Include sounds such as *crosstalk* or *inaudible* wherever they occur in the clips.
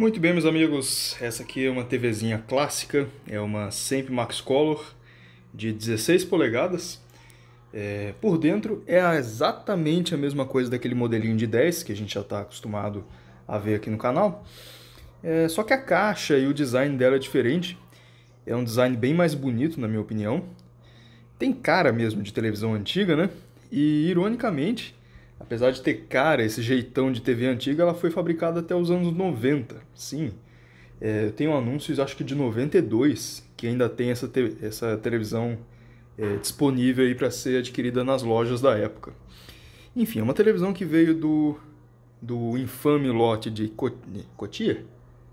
Muito bem, meus amigos, essa aqui é uma TVzinha clássica, é uma Semp Max Color de 16 polegadas. É, por dentro é exatamente a mesma coisa daquele modelinho de 10 que a gente já está acostumado a ver aqui no canal, é, só que a caixa e o design dela é diferente, é um design bem mais bonito na minha opinião, tem cara mesmo de televisão antiga, né? E ironicamente, Apesar de ter cara, esse jeitão de TV antiga, ela foi fabricada até os anos 90. Sim, é, eu tenho anúncios, acho que de 92, que ainda tem essa, te essa televisão é, disponível aí para ser adquirida nas lojas da época. Enfim, é uma televisão que veio do, do infame lote de Cotia?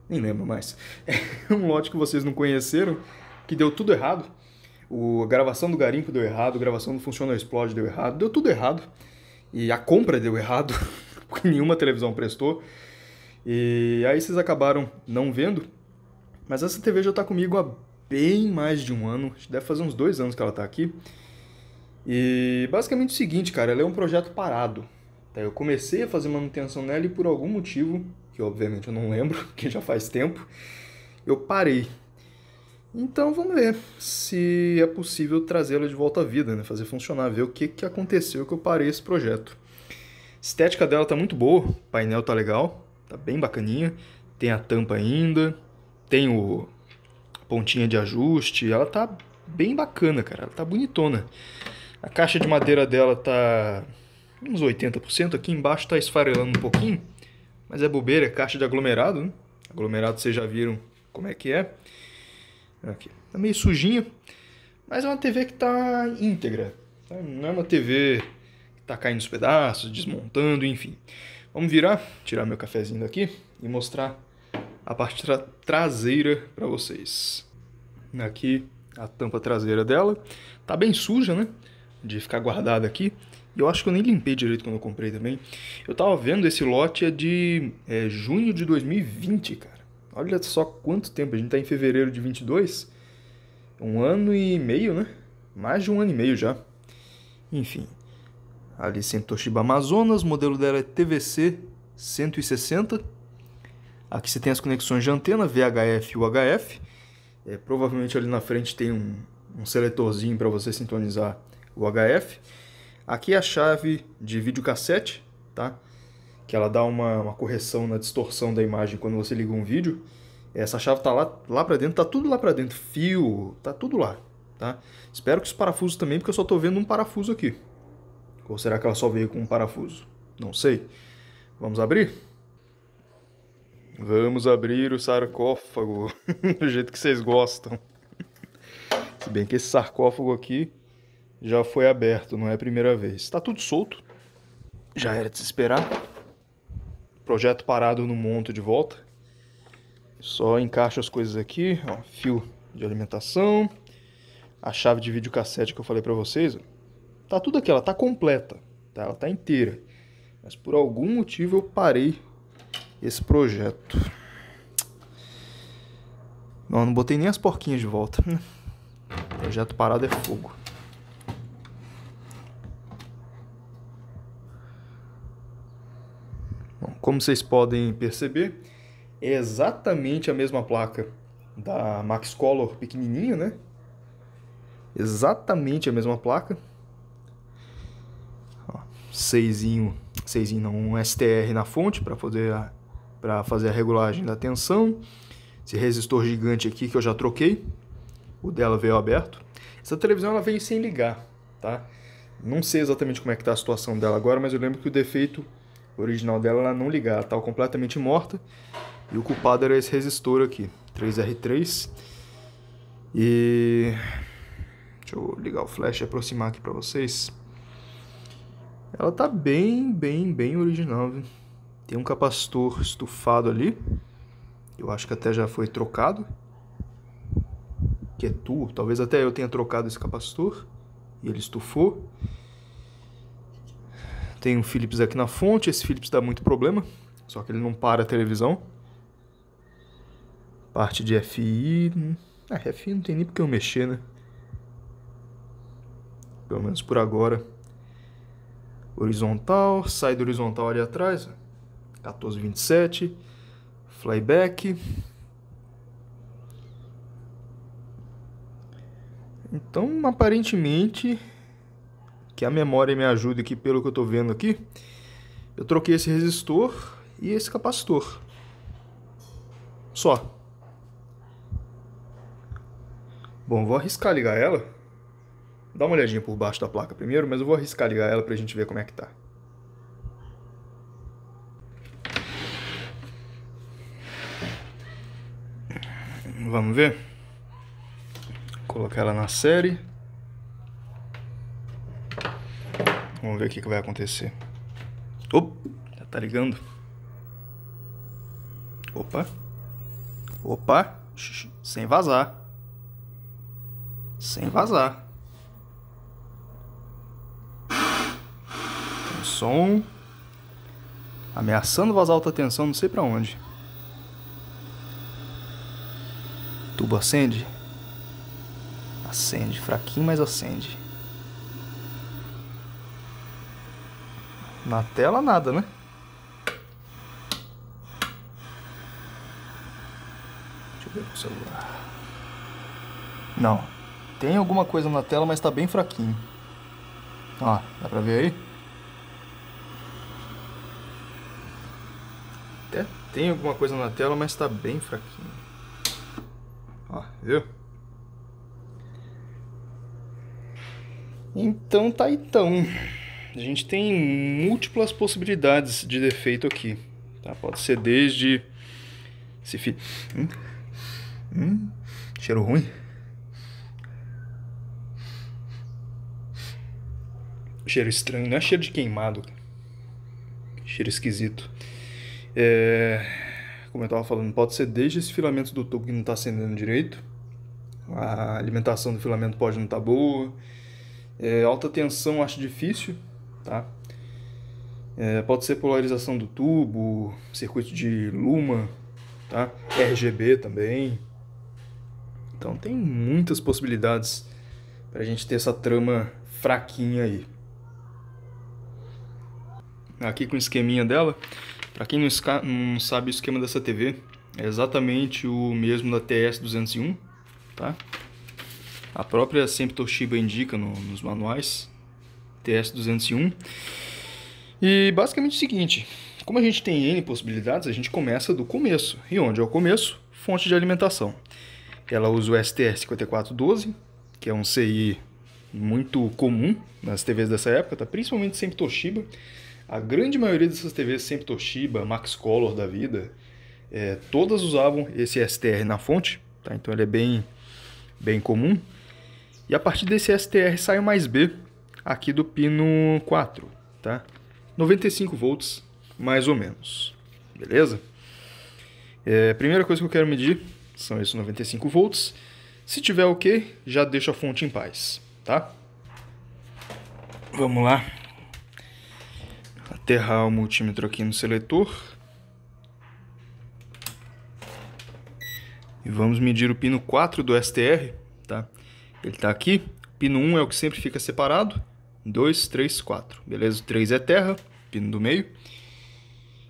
Nem lembro mais. *laughs* É um lote que vocês não conheceram, que deu tudo errado. O, a gravação do garimpo deu errado, a gravação do Funcional Explode deu errado, deu tudo errado e a compra deu errado, *laughs* porque nenhuma televisão prestou. E aí vocês acabaram não vendo. Mas essa TV já está comigo há bem mais de um ano, deve fazer uns dois anos que ela está aqui. E basicamente é o seguinte, cara, ela é um projeto parado. Tá? Eu comecei a fazer manutenção nela e por algum motivo, que obviamente eu não lembro, *laughs* que já faz tempo, eu parei. Então vamos ver se é possível trazê la de volta à vida, né? fazer funcionar, ver o que, que aconteceu que eu parei esse projeto. A estética dela tá muito boa, o painel tá legal, tá bem bacaninha, tem a tampa ainda, tem o a pontinha de ajuste, ela tá bem bacana, cara, ela tá bonitona. A caixa de madeira dela tá uns 80%, aqui embaixo tá esfarelando um pouquinho, mas é bobeira, é caixa de aglomerado, né? Aglomerado vocês já viram como é que é. Aqui. Tá meio sujinho, mas é uma TV que tá íntegra. Tá? Não é uma TV que tá caindo os pedaços, desmontando, enfim. Vamos virar, tirar meu cafezinho daqui e mostrar a parte tra traseira para vocês. Aqui a tampa traseira dela. Tá bem suja, né? De ficar guardada aqui. E eu acho que eu nem limpei direito quando eu comprei também. Eu tava vendo esse lote é de é, junho de 2020, cara. Olha só quanto tempo, a gente está em fevereiro de 22, um ano e meio, né? Mais de um ano e meio já. Enfim, ali em Toshiba Amazonas, o modelo dela é TVC 160. Aqui você tem as conexões de antena, VHF e UHF. É, provavelmente ali na frente tem um, um seletorzinho para você sintonizar o UHF. Aqui é a chave de videocassete, tá? que ela dá uma, uma correção na distorção da imagem quando você liga um vídeo, essa chave tá lá, lá para dentro, tá tudo lá para dentro, fio, tá tudo lá, tá? Espero que os parafusos também, porque eu só tô vendo um parafuso aqui. Ou será que ela só veio com um parafuso? Não sei. Vamos abrir? Vamos abrir o sarcófago *laughs* do jeito que vocês gostam. Se bem que esse sarcófago aqui já foi aberto, não é a primeira vez. Tá tudo solto. Já era de se esperar projeto parado no monto de volta. Só encaixo as coisas aqui, ó, fio de alimentação, a chave de videocassete que eu falei para vocês, ó. tá tudo aqui, ela tá completa, tá? Ela tá inteira. Mas por algum motivo eu parei esse projeto. Não, não botei nem as porquinhas de volta. *laughs* Projeto parado é fogo. Como vocês podem perceber, é exatamente a mesma placa da Max Color pequenininha, né? Exatamente a mesma placa. Ó, seisinho, seisinho não, um STR na fonte para poder para fazer a regulagem da tensão. Esse resistor gigante aqui que eu já troquei, o dela veio aberto. Essa televisão ela veio sem ligar, tá? Não sei exatamente como é que tá a situação dela agora, mas eu lembro que o defeito original dela ela não ligar, ela estava completamente morta. E o culpado era esse resistor aqui, 3R3. E deixa eu ligar o flash e aproximar aqui para vocês. Ela tá bem, bem, bem original, viu? Tem um capacitor estufado ali. Eu acho que até já foi trocado. Que é tu, talvez até eu tenha trocado esse capacitor e ele estufou. Tem um Philips aqui na fonte, esse Philips dá muito problema, só que ele não para a televisão. Parte de FI... Ah, hum, é, FI não tem nem porque eu mexer, né? Pelo menos por agora. Horizontal, sai do horizontal ali atrás, 1427, flyback. Então, aparentemente, que a memória me ajude aqui, pelo que eu estou vendo aqui, eu troquei esse resistor e esse capacitor. Só. Bom, vou arriscar ligar ela. Dá uma olhadinha por baixo da placa primeiro, mas eu vou arriscar ligar ela para a gente ver como é que tá. Vamos ver? Vou colocar ela na série. Vamos ver o que, que vai acontecer. Opa, já tá ligando. Opa. Opa. Sem vazar. Sem vazar. Tem som. Ameaçando vazar alta tensão, não sei pra onde. Tubo acende? Acende, fraquinho, mas acende. Na tela nada, né? Deixa eu ver com o celular. Não. Tem alguma coisa na tela, mas tá bem fraquinho. Ó, dá pra ver aí? Até tem alguma coisa na tela, mas tá bem fraquinho. Ó, viu? Então tá então. A gente tem múltiplas possibilidades de defeito aqui. Tá? Pode ser desde... Esse fi... Hum? Hum? Cheiro ruim? Cheiro estranho, não é cheiro de queimado. Cheiro esquisito. É... Como eu estava falando, pode ser desde esse filamento do tubo que não está acendendo direito. A alimentação do filamento pode não estar tá boa. É, alta tensão acho difícil, tá? É, pode ser polarização do tubo, circuito de luma, tá? RGB também. Então tem muitas possibilidades para a gente ter essa trama fraquinha aí. Aqui com o esqueminha dela, para quem não, não sabe o esquema dessa TV, é exatamente o mesmo da TS201, tá? A própria sempre Toshiba indica no, nos manuais, TS201. E basicamente é o seguinte, como a gente tem N possibilidades, a gente começa do começo. E onde é o começo? Fonte de alimentação. Ela usa o STR5412, que é um CI muito comum nas TVs dessa época, tá? principalmente sempre Toshiba. A grande maioria dessas TVs sempre Toshiba, Max Color da vida, é, todas usavam esse STR na fonte, tá? então ele é bem, bem comum. E a partir desse STR sai o mais B, aqui do pino 4, tá? 95 volts, mais ou menos, beleza? É, primeira coisa que eu quero medir são esses 95 volts. Se tiver ok, já deixo a fonte em paz, tá? Vamos lá. Aterrar o multímetro aqui no seletor. E vamos medir o pino 4 do STR, tá? Ele está aqui. Pino 1 é o que sempre fica separado. 2, 3, 4. Beleza? 3 é terra, pino do meio.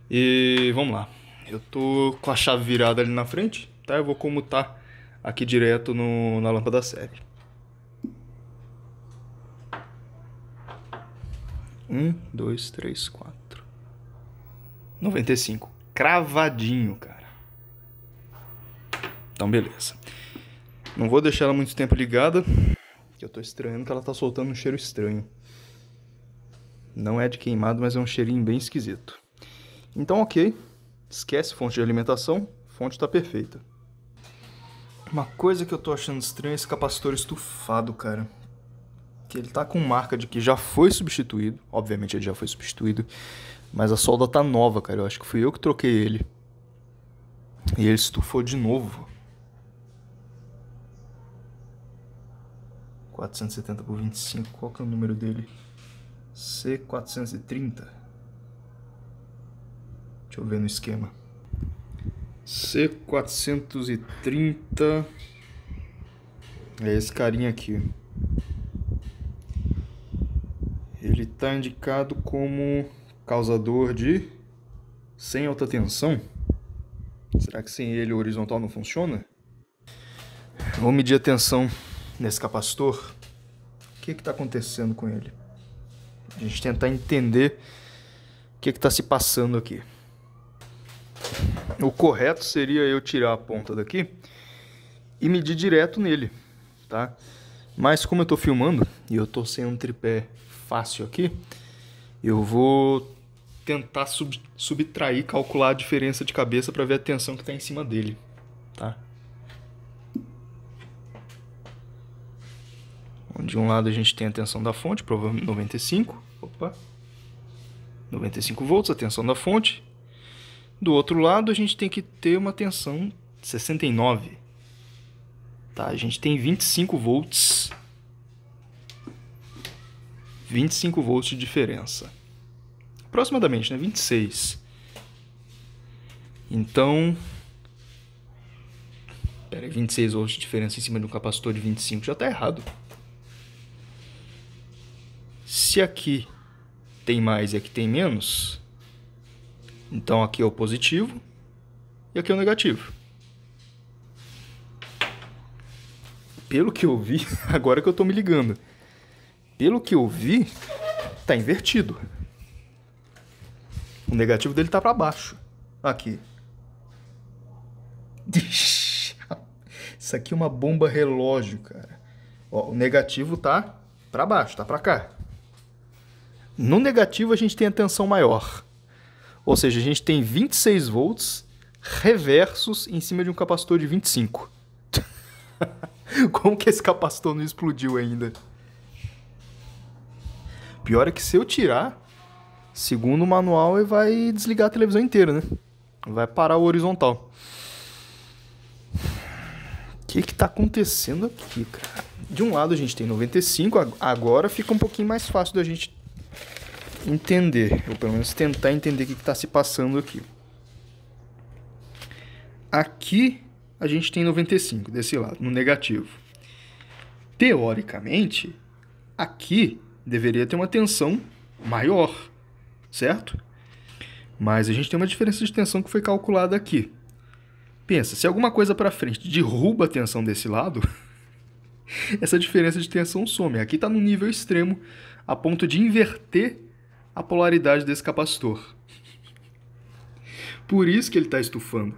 E vamos lá. Eu tô com a chave virada ali na frente, tá? Eu vou comutar aqui direto no, na lâmpada série. 1, 2, 3, 4. 95. Cravadinho, cara. Então, beleza. Não vou deixar ela muito tempo ligada. Eu tô estranhando que ela tá soltando um cheiro estranho. Não é de queimado, mas é um cheirinho bem esquisito. Então, ok. Esquece fonte de alimentação, fonte está perfeita. Uma coisa que eu tô achando estranha é esse capacitor estufado, cara. Que ele tá com marca de que já foi substituído. Obviamente ele já foi substituído. Mas a solda tá nova, cara. Eu acho que fui eu que troquei ele. E ele estufou de novo. 470 por 25. Qual que é o número dele? C430. Deixa eu ver no esquema. C430 é esse carinha aqui. Ele está indicado como causador de sem alta tensão. Será que sem ele o horizontal não funciona? Vou medir a tensão nesse capacitor. O que está acontecendo com ele? A gente tentar entender o que é está se passando aqui. O correto seria eu tirar a ponta daqui e medir direto nele, tá? Mas como eu estou filmando e eu estou sem um tripé fácil aqui, eu vou tentar sub subtrair, calcular a diferença de cabeça para ver a tensão que está em cima dele, tá? de um lado a gente tem a tensão da fonte, provavelmente 95, opa, 95 volts, a tensão da fonte. Do outro lado a gente tem que ter uma tensão 69. Tá, a gente tem 25 volts. 25 volts de diferença. Aproximadamente, né? 26. Então, espera, aí, 26 volts de diferença em cima de um capacitor de 25 já está errado. Se aqui tem mais e aqui tem menos, então aqui é o positivo e aqui é o negativo. Pelo que eu vi, *laughs* agora que eu estou me ligando, pelo que eu vi, está invertido. O negativo dele está para baixo. Aqui. *laughs* Isso aqui é uma bomba relógio, cara. Ó, o negativo tá para baixo, tá para cá. No negativo, a gente tem a tensão maior. Ou seja, a gente tem 26 volts reversos em cima de um capacitor de 25. *laughs* Como que esse capacitor não explodiu ainda? Pior é que se eu tirar, segundo o manual, ele vai desligar a televisão inteira, né? Vai parar o horizontal. O que que tá acontecendo aqui, cara? De um lado a gente tem 95, agora fica um pouquinho mais fácil da gente entender, ou pelo menos tentar entender o que está se passando aqui. Aqui a gente tem 95 desse lado, no negativo. Teoricamente, aqui deveria ter uma tensão maior, certo? Mas a gente tem uma diferença de tensão que foi calculada aqui. Pensa, se alguma coisa para frente derruba a tensão desse lado, *laughs* essa diferença de tensão some. Aqui está no nível extremo, a ponto de inverter a polaridade desse capacitor. Por isso que ele está estufando.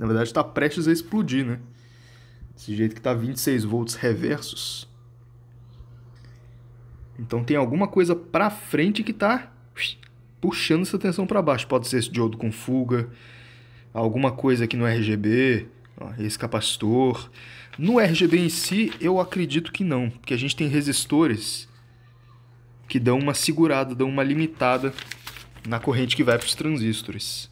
Na verdade, está prestes a explodir, né? Desse jeito que está 26 volts reversos. Então tem alguma coisa para frente que está puxando essa tensão para baixo. Pode ser esse diodo com fuga, alguma coisa aqui no RGB, ó, esse capacitor. No RGB em si, eu acredito que não, porque a gente tem resistores que dão uma segurada, dão uma limitada na corrente que vai para os transistores.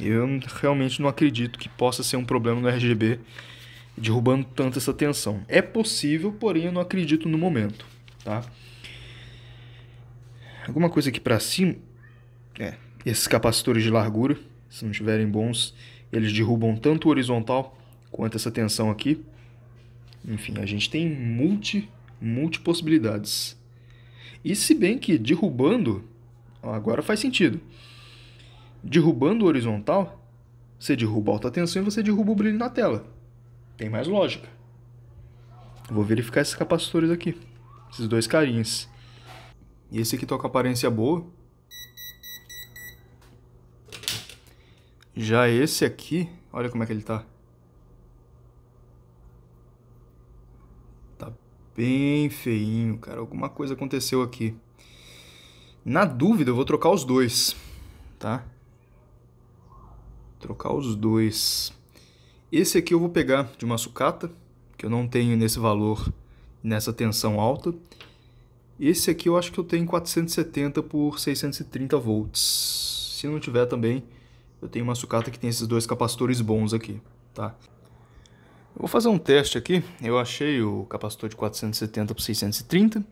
Eu realmente não acredito que possa ser um problema no RGB derrubando tanto essa tensão. É possível, porém eu não acredito no momento, tá? Alguma coisa aqui para cima, é, esses capacitores de largura, se não estiverem bons, eles derrubam tanto o horizontal quanto essa tensão aqui. Enfim, a gente tem multi multipossibilidades. E se bem que derrubando, agora faz sentido. Derrubando o horizontal, você derruba a alta tensão e você derruba o brilho na tela. Tem mais lógica. Vou verificar esses capacitores aqui. Esses dois carinhas. E esse aqui toca tá com aparência boa. Já esse aqui, olha como é que ele tá. bem feinho, cara. Alguma coisa aconteceu aqui. Na dúvida, eu vou trocar os dois, tá? Trocar os dois. Esse aqui eu vou pegar de uma sucata, que eu não tenho nesse valor, nessa tensão alta. Esse aqui eu acho que eu tenho 470 por 630 volts. Se não tiver também, eu tenho uma sucata que tem esses dois capacitores bons aqui, tá? vou fazer um teste aqui. Eu achei o capacitor de 470 por 630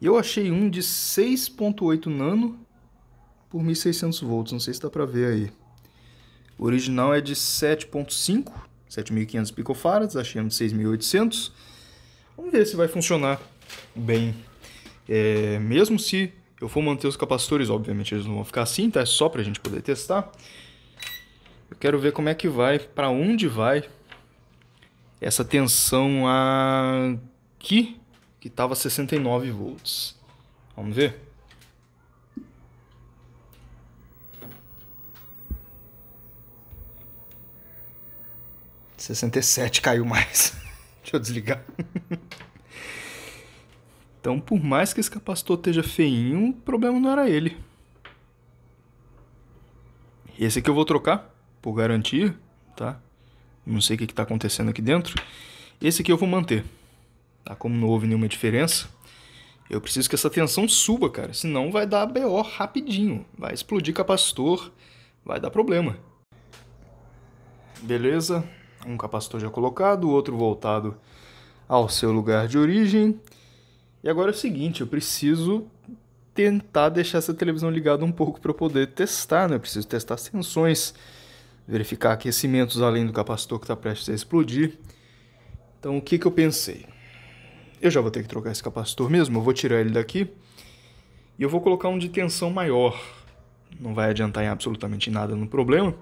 e eu achei um de 6.8 nano por 1600 volts. Não sei se dá para ver aí. O original é de 7.5, 7.500 picofarads, achei um de 6.800. Vamos ver se vai funcionar bem. É, mesmo se eu for manter os capacitores, obviamente eles não vão ficar assim, tá? É só a gente poder testar. Eu quero ver como é que vai, para onde vai essa tensão aqui, que estava 69 volts. Vamos ver? Sessenta e sete caiu mais. *laughs* Deixa eu desligar. *laughs* então, por mais que esse capacitor esteja feinho, o problema não era ele. Esse aqui eu vou trocar, por garantia, tá? não sei o que está acontecendo aqui dentro. Esse aqui eu vou manter. Tá? Como não houve nenhuma diferença, eu preciso que essa tensão suba, cara. Senão vai dar BO rapidinho. Vai explodir capacitor, vai dar problema. Beleza, um capacitor já colocado, o outro voltado ao seu lugar de origem. E agora é o seguinte, eu preciso tentar deixar essa televisão ligada um pouco para poder testar, né? Eu preciso testar as tensões, verificar aquecimentos além do capacitor que está prestes a explodir. Então o que, que eu pensei? Eu já vou ter que trocar esse capacitor mesmo, eu vou tirar ele daqui e eu vou colocar um de tensão maior. Não vai adiantar em absolutamente nada no problema.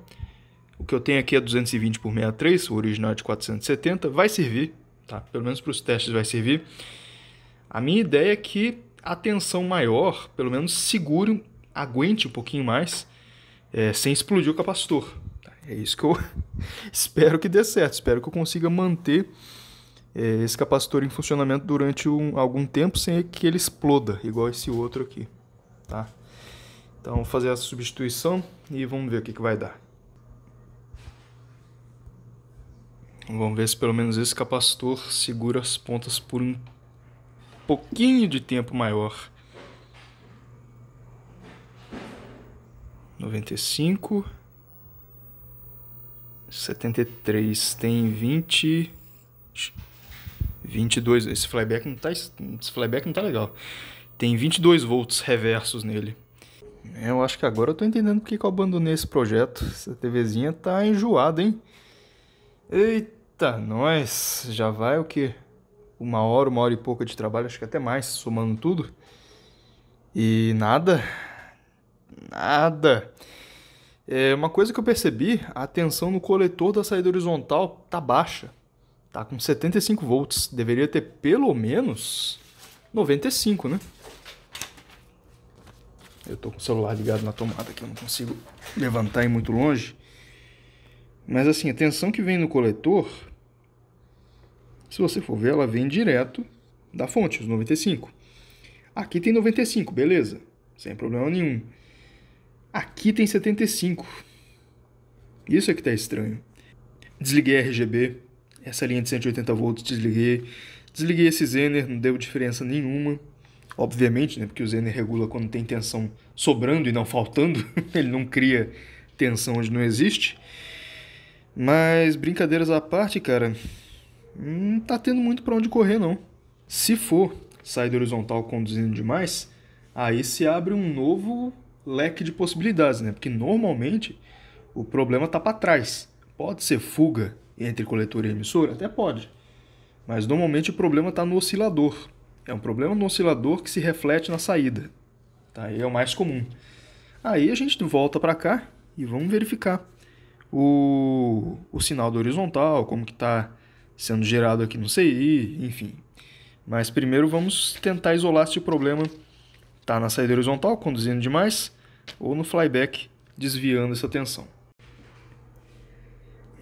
O que eu tenho aqui é 220 por 63, o original é de 470, vai servir, tá? Pelo menos para os testes vai servir. A minha ideia é que a tensão maior, pelo menos segure, aguente um pouquinho mais, é, sem explodir o capacitor. É isso que eu *laughs* espero que dê certo. Espero que eu consiga manter é, esse capacitor em funcionamento durante um, algum tempo sem que ele exploda, igual esse outro aqui. Tá? Então, vou fazer a substituição e vamos ver o que, que vai dar. Vamos ver se pelo menos esse capacitor segura as pontas por um pouquinho de tempo maior. 95 73 tem 20 22, esse flyback não tá esse flyback não tá legal. Tem 22 volts reversos nele. É, eu acho que agora eu tô entendendo porque que eu abandonei esse projeto. Essa TVzinha tá enjoada, hein? Eita, nós já vai o que Uma hora, uma hora e pouca de trabalho, acho que até mais, somando tudo. E nada. Nada. É, uma coisa que eu percebi, a tensão no coletor da saída horizontal tá baixa. Tá com 75 volts, deveria ter pelo menos 95, né? Eu tô com o celular ligado na tomada que eu não consigo levantar e muito longe. Mas assim, a tensão que vem no coletor, se você for ver, ela vem direto da fonte, os 95. Aqui tem 95, beleza, sem problema nenhum. Aqui tem 75. Isso é que tá estranho. Desliguei RGB, essa linha de 180 volts desliguei. Desliguei esse Zener, não deu diferença nenhuma. Obviamente, né, porque o Zener regula quando tem tensão sobrando e não faltando. *laughs* Ele não cria tensão onde não existe. Mas brincadeiras à parte, cara, não tá tendo muito para onde correr não. Se for saída horizontal conduzindo demais, aí se abre um novo leque de possibilidades, né? Porque normalmente o problema está para trás. Pode ser fuga entre coletor e emissora? Até pode. Mas normalmente o problema está no oscilador. É um problema no oscilador que se reflete na saída. Tá? é o mais comum. Aí a gente volta para cá e vamos verificar o, o sinal do horizontal, como que está sendo gerado aqui no CI, enfim. Mas primeiro vamos tentar isolar esse problema está na saída horizontal, conduzindo demais, ou no flyback, desviando essa tensão.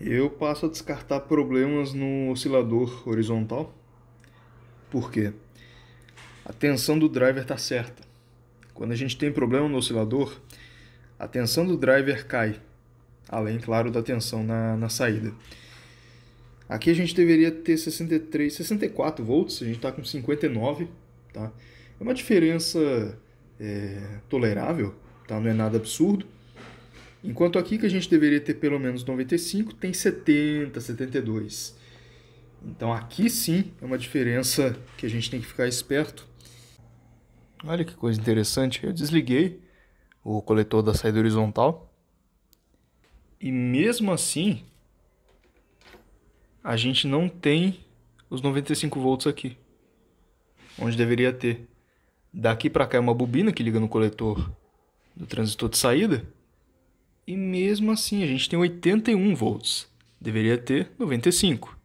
Eu passo a descartar problemas no oscilador horizontal, porque a tensão do driver está certa. Quando a gente tem problema no oscilador, a tensão do driver cai, além, claro, da tensão na, na saída. Aqui a gente deveria ter 63, 64 volts, a gente está com 59, tá? É uma diferença é, tolerável, tá? não é nada absurdo. Enquanto aqui que a gente deveria ter pelo menos 95, tem 70, 72. Então aqui sim é uma diferença que a gente tem que ficar esperto. Olha que coisa interessante, eu desliguei o coletor da saída horizontal. E mesmo assim, a gente não tem os 95 volts aqui, onde deveria ter. Daqui para cá é uma bobina que liga no coletor do transistor de saída. E mesmo assim, a gente tem 81 volts. Deveria ter 95.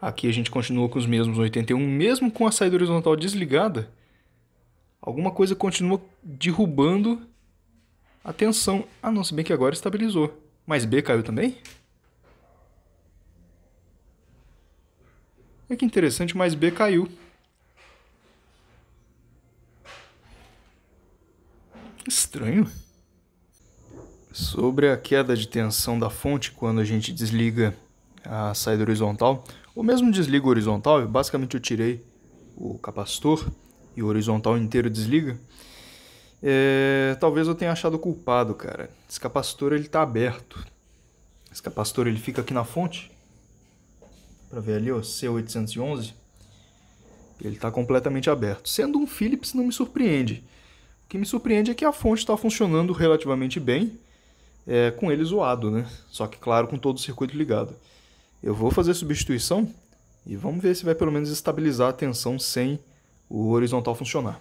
Aqui a gente continua com os mesmos 81, mesmo com a saída horizontal desligada. Alguma coisa continua derrubando a tensão. Ah não, se bem que agora estabilizou. Mas B caiu também? É que interessante, mas B caiu. Estranho. Sobre a queda de tensão da fonte quando a gente desliga a saída horizontal, ou mesmo desliga o horizontal, basicamente eu tirei o capacitor e o horizontal inteiro desliga. É, talvez eu tenha achado culpado, cara. Esse capacitor ele tá aberto. Esse capacitor ele fica aqui na fonte. Para ver ali, ó, C811. Ele está completamente aberto. Sendo um Philips não me surpreende que me surpreende é que a fonte está funcionando relativamente bem, é, com ele zoado, né? Só que, claro, com todo o circuito ligado. Eu vou fazer substituição e vamos ver se vai pelo menos estabilizar a tensão sem o horizontal funcionar.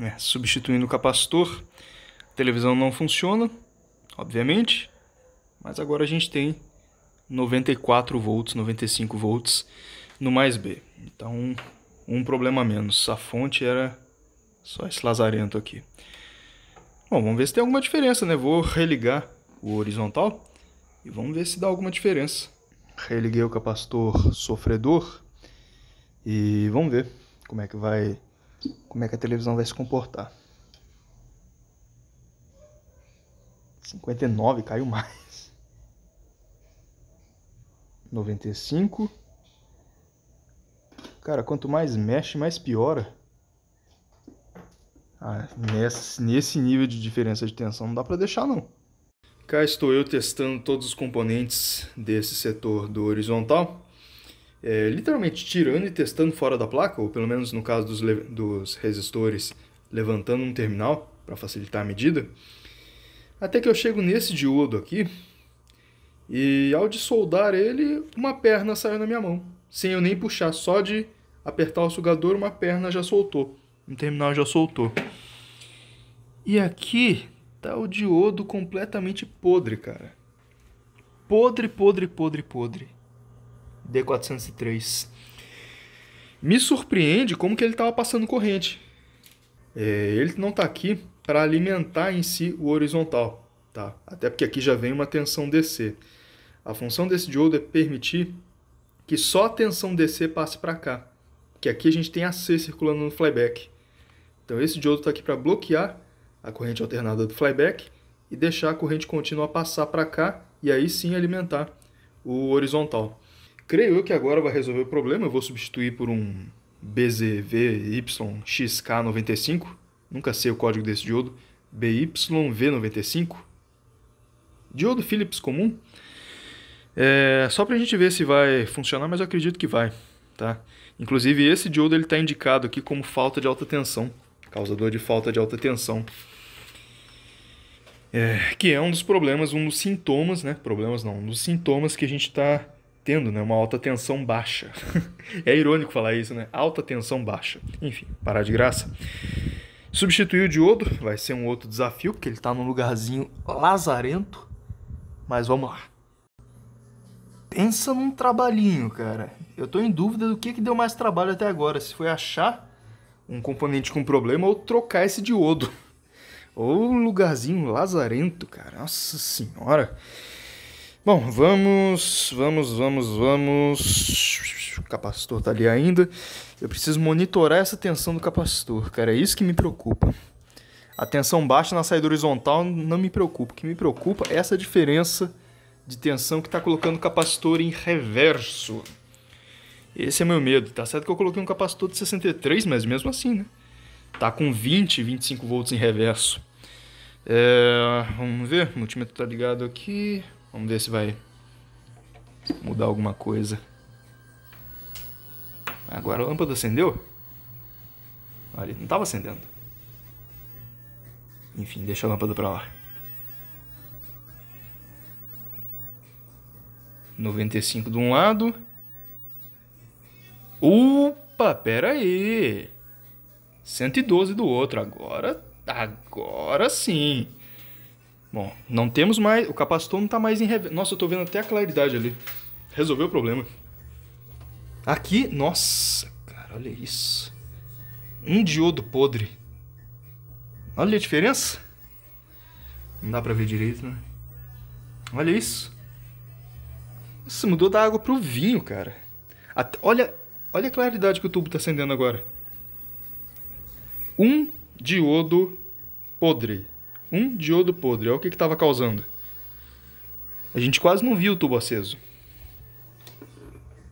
É, substituindo o capacitor, a televisão não funciona, obviamente, mas agora a gente tem 94 volts, 95 volts no mais B. Então, um problema menos. A fonte era só esse lazarento aqui. Bom, vamos ver se tem alguma diferença, né? Vou religar o horizontal e vamos ver se dá alguma diferença. Religuei o capacitor sofredor e vamos ver como é que vai, como é que a televisão vai se comportar. 59 caiu mais. 95. Cara, quanto mais mexe, mais piora. Ah, nesse, nesse nível de diferença de tensão não dá para deixar não. Cá estou eu testando todos os componentes desse setor do horizontal, é, literalmente tirando e testando fora da placa, ou pelo menos no caso dos, dos resistores, levantando um terminal para facilitar a medida, até que eu chego nesse diodo aqui, e ao soldar ele, uma perna saiu na minha mão, sem eu nem puxar, só de apertar o sugador, uma perna já soltou. No terminal já soltou. E aqui tá o diodo completamente podre, cara. Podre, podre, podre, podre. D403. Me surpreende como que ele estava passando corrente. É, ele não está aqui para alimentar em si o horizontal, tá? Até porque aqui já vem uma tensão DC. A função desse diodo é permitir que só a tensão DC passe para cá, que aqui a gente tem a C circulando no flyback. Então esse diodo está aqui para bloquear a corrente alternada do flyback e deixar a corrente contínua passar para cá e aí sim alimentar o horizontal. Creio eu que agora vai resolver o problema, eu vou substituir por um BZVYXK95, nunca sei o código desse diodo, BYV95, diodo Philips comum. É, só para a gente ver se vai funcionar, mas eu acredito que vai. Tá? Inclusive esse diodo está indicado aqui como falta de alta tensão causador de falta de alta tensão. É, que é um dos problemas, um dos sintomas, né? Problemas não, um dos sintomas que a gente está tendo, né? Uma alta tensão baixa. *laughs* é irônico falar isso, né? Alta tensão baixa. Enfim, parar de graça. Substituir o diodo vai ser um outro desafio, porque ele está num lugarzinho lazarento. Mas vamos lá. Pensa num trabalhinho, cara. Eu estou em dúvida do que, que deu mais trabalho até agora. Se foi achar um componente com problema ou trocar esse diodo. *laughs* Ou lugarzinho lazarento, cara. Nossa senhora. Bom, vamos, vamos, vamos, vamos. O capacitor tá ali ainda. Eu preciso monitorar essa tensão do capacitor, cara. É isso que me preocupa. A tensão baixa na saída horizontal não me preocupa. O que me preocupa é essa diferença de tensão que está colocando o capacitor em reverso. Esse é meu medo. Tá certo que eu coloquei um capacitor de 63, mas mesmo assim, né? Tá com 20, 25 volts em reverso. É, vamos ver, o multímetro tá ligado aqui. Vamos ver se vai mudar alguma coisa. Agora a lâmpada acendeu? Olha, não estava acendendo. Enfim, deixa a lâmpada para lá. 95 de um lado, Opa, pera aí. 112 do outro, agora, agora sim. Bom, não temos mais, o capacitor não está mais em reverso. Nossa, eu estou vendo até a claridade ali. Resolveu o problema. Aqui, nossa, cara, olha isso. Um diodo podre. Olha a diferença. Não dá pra ver direito, né? Olha isso. Nossa, mudou da água pro vinho, cara. Até, olha Olha a claridade que o tubo está acendendo agora. Um diodo podre. Um diodo podre. Olha o que estava causando. A gente quase não viu o tubo aceso.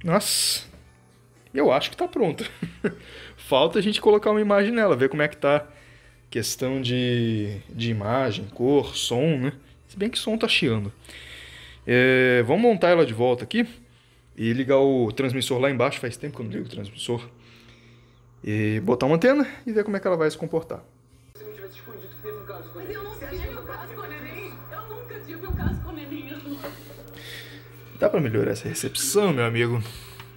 Nossa. Eu acho que está pronto. *laughs* Falta a gente colocar uma imagem nela, ver como é que está. Questão de, de imagem, cor, som, né? Se bem que som está chiando. É, vamos montar ela de volta aqui e ligar o transmissor lá embaixo, faz tempo que eu não ligo o transmissor, e botar uma antena e ver como é que ela vai se comportar. Se eu tivesse escondido que teve um caso com a Mas eu um caso com a né? neném. Eu nunca um caso com a neném. Dá pra melhorar essa recepção, meu amigo?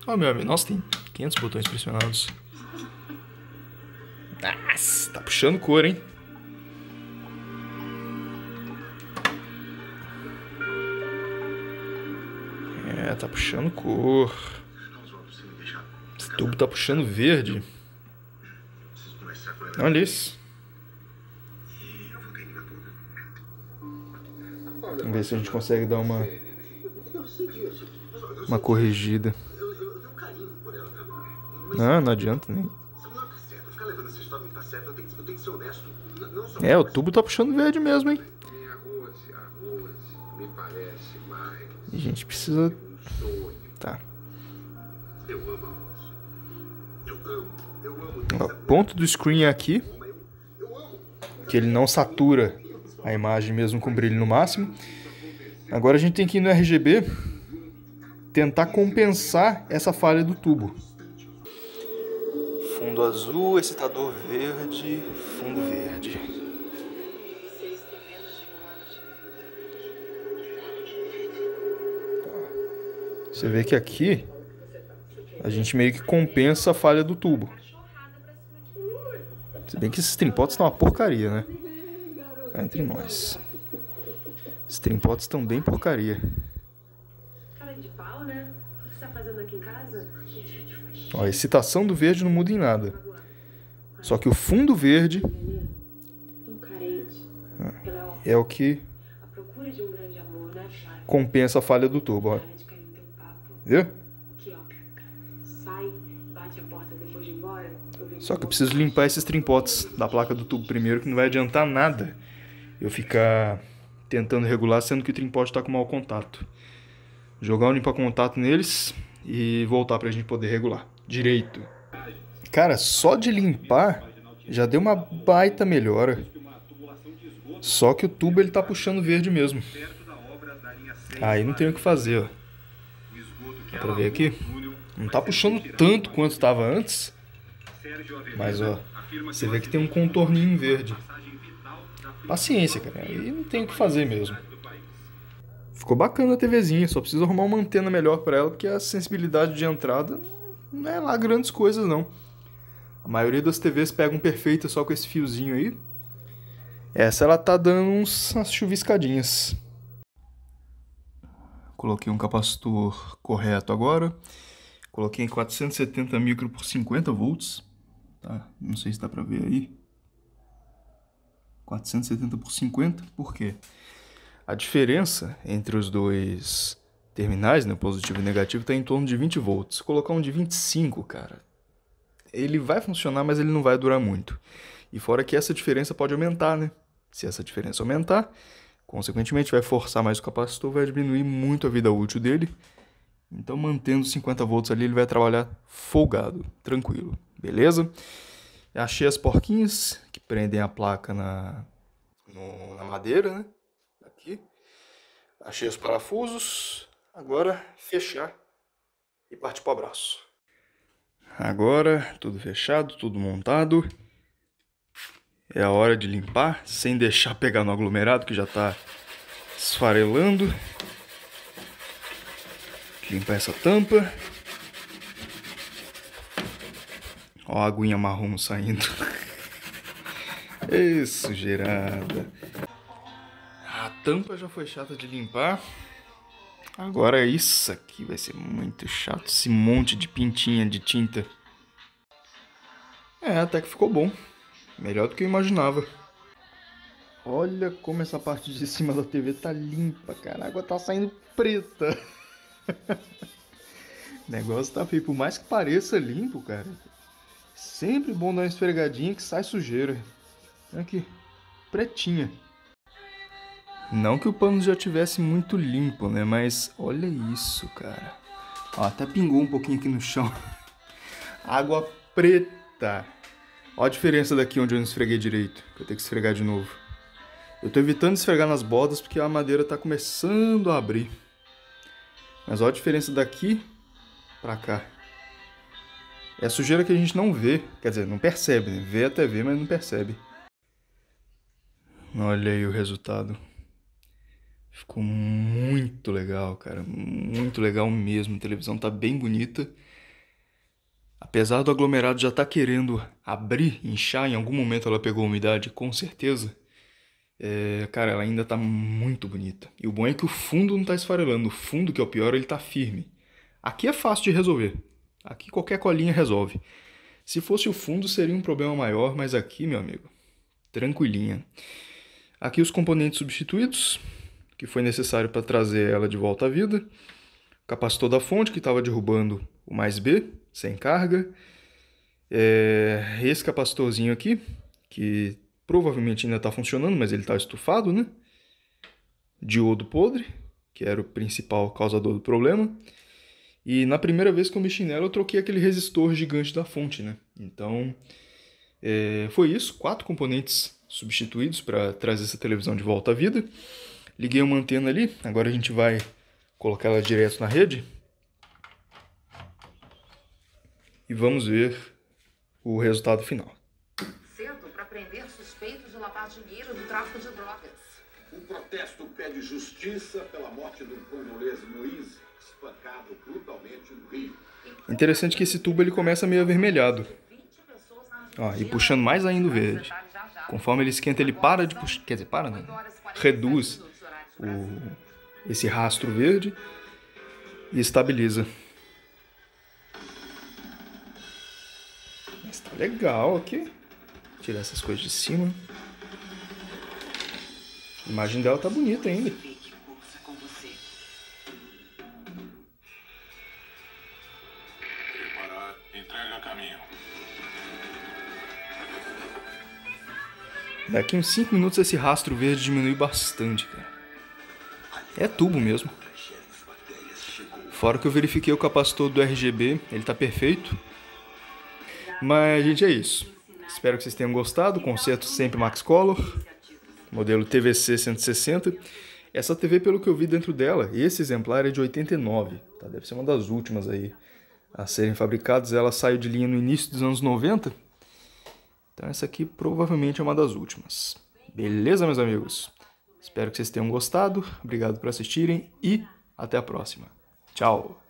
Ó, oh, meu amigo, nossa, tem 500 botões pressionados. Nossa, tá puxando cor, hein? É, tá puxando cor. Esse tubo tá puxando verde. Olha isso. Vamos ver se a gente consegue dar uma uma corrigida. Não, não adianta nem. É, o tubo tá puxando verde mesmo, hein? A gente precisa Tá. Eu amo a luz. Eu amo, eu amo. ponto do screen é aqui. Que ele não satura a imagem mesmo com brilho no máximo. Agora a gente tem que ir no RGB tentar compensar essa falha do tubo. Fundo azul, excitador verde, fundo verde. Você vê que aqui a gente meio que compensa a falha do tubo. Se bem que esses trimpotes estão tá uma porcaria, né? Cá entre nós. Esses trimpotes estão bem porcaria. de pau, né? O que você tá fazendo aqui em casa? Ó, a excitação do verde não muda em nada. Só que o fundo verde é o que né, compensa a falha do tubo. Ó. Viu? Só que eu preciso limpar esses trimpotes da placa do tubo primeiro, que não vai adiantar nada eu ficar tentando regular, sendo que o trimpote está com mau contato. Jogar um limpar contato neles e voltar para a gente poder regular direito. Cara, só de limpar já deu uma baita melhora. Só que o tubo ele tá puxando verde mesmo. Aí não tem o que fazer, ó. Dá pra ver aqui? Não tá puxando tanto quanto estava antes. Mas, ó, você vê que tem um contorninho verde. Paciência, cara. E não tem o que fazer mesmo. Ficou bacana a TVzinha, só preciso arrumar uma antena melhor para ela, porque a sensibilidade de entrada não é lá grandes coisas, não. A maioria das TVs pegam perfeita só com esse fiozinho aí. Essa ela tá dando umas chuviscadinhas. Coloquei um capacitor correto agora. Coloquei 470 micro por 50 volts. Tá? Não sei se dá para ver aí. 470 por 50, por quê? A diferença entre os dois terminais, né, positivo e negativo, está em torno de 20 volts. colocar um de 25, cara, ele vai funcionar, mas ele não vai durar muito. E fora que essa diferença pode aumentar, né? Se essa diferença aumentar, Consequentemente, vai forçar mais o capacitor, vai diminuir muito a vida útil dele. Então, mantendo 50 volts ali, ele vai trabalhar folgado, tranquilo, beleza? Achei as porquinhas que prendem a placa na, no, na madeira, né? Aqui. Achei os parafusos. Agora, fechar e partir para o abraço. Agora, tudo fechado, tudo montado. É a hora de limpar, sem deixar pegar no aglomerado que já está esfarelando. Limpar essa tampa. Ó a aguinha marrom saindo. *laughs* Isso, gerada. A tampa já foi chata de limpar. Agora isso aqui vai ser muito chato. Esse monte de pintinha de tinta. É, até que ficou bom. Melhor do que eu imaginava. Olha como essa parte de cima da TV tá limpa, cara. A água tá saindo preta. o *laughs* negócio tá feio. Por mais que pareça limpo, cara. Sempre bom dar uma esfregadinha que sai sujeira. Aqui, pretinha. Não que o pano já tivesse muito limpo, né? Mas olha isso, cara. Ó, até pingou um pouquinho aqui no chão. *laughs* Água preta. Olha a diferença daqui onde eu não esfreguei direito, que eu tenho que esfregar de novo. Eu tô evitando esfregar nas bordas porque a madeira tá começando a abrir. Mas olha a diferença daqui pra cá. É a sujeira que a gente não vê, quer dizer, não percebe, né? Vê até vê, mas não percebe. Olha aí o resultado. Ficou muito legal, cara. Muito legal mesmo. A televisão tá bem bonita. Apesar do aglomerado já estar tá querendo abrir, inchar, em algum momento ela pegou umidade, com certeza. É, cara, ela ainda está muito bonita. E o bom é que o fundo não está esfarelando. O fundo, que é o pior, ele está firme. Aqui é fácil de resolver. Aqui qualquer colinha resolve. Se fosse o fundo, seria um problema maior, mas aqui, meu amigo, tranquilinha. Aqui os componentes substituídos, que foi necessário para trazer ela de volta à vida capacitor da fonte que estava derrubando o mais B, sem carga, é, esse capacitorzinho aqui, que provavelmente ainda está funcionando, mas ele está estufado, né? Diodo podre, que era o principal causador do problema. E na primeira vez que eu mexi nela, eu troquei aquele resistor gigante da fonte, né? Então, é, foi isso. Quatro componentes substituídos para trazer essa televisão de volta à vida. Liguei uma antena ali, agora a gente vai colocar ela direto na rede. E vamos ver o resultado final. para prender suspeitos de lavar dinheiro do tráfico de drogas. Um protesto pede justiça pela morte do congolês espancado brutalmente no Rio. Interessante que esse tubo ele começa meio avermelhado. Ó, e puxando mais ainda o verde. Conforme ele esquenta, ele para de puxar. Quer dizer, para, né? Reduz o, esse rastro verde e estabiliza. Mas tá legal aqui. Tirar essas coisas de cima. A imagem dela tá bonita ainda. Daqui uns 5 minutos esse rastro verde diminui bastante, cara. É tubo mesmo. Fora que eu verifiquei o capacitor do RGB, ele tá perfeito. Mas, gente, é isso. Espero que vocês tenham gostado. Conserto sempre Max Color, modelo TVC 160. Essa TV, pelo que eu vi dentro dela, esse exemplar é de 89, tá? deve ser uma das últimas aí a serem fabricadas. Ela saiu de linha no início dos anos 90, então essa aqui provavelmente é uma das últimas. Beleza, meus amigos? Espero que vocês tenham gostado. Obrigado por assistirem e até a próxima. Tchau!